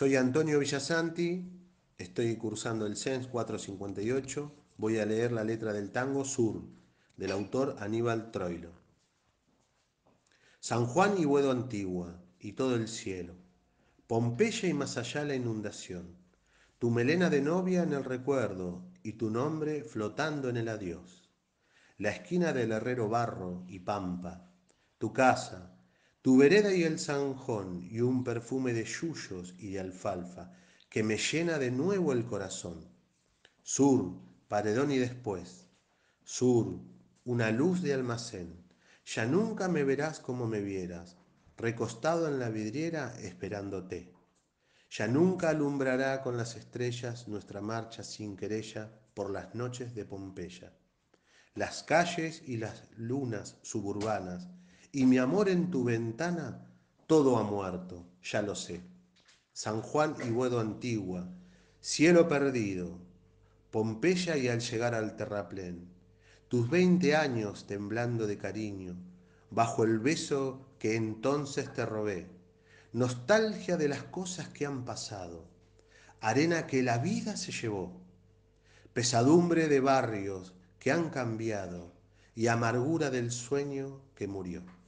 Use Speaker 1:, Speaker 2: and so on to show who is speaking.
Speaker 1: Soy Antonio Villasanti, estoy cursando el CENS e 458. Voy a leer la letra del tango Sur, del autor Aníbal Troilo. San Juan y Buedo Antigua, y todo el cielo. Pompeya y más allá la inundación. Tu melena de novia en el recuerdo, y tu nombre flotando en el adiós. La esquina del herrero barro y pampa. Tu casa, tu vereda y el zanjón y un perfume de yuyos y de alfalfa que me llena de nuevo el corazón. Sur, paredón y después. Sur, una luz de almacén. Ya nunca me verás como me vieras, recostado en la vidriera esperándote. Ya nunca alumbrará con las estrellas nuestra marcha sin querella por las noches de Pompeya. Las calles y las lunas suburbanas y mi amor en tu ventana, todo ha muerto, ya lo sé. San Juan y Guedo Antigua, cielo perdido, Pompeya y al llegar al terraplén, tus veinte años temblando de cariño, bajo el beso que entonces te robé, nostalgia de las cosas que han pasado, arena que la vida se llevó, pesadumbre de barrios que han cambiado y amargura del sueño que murió.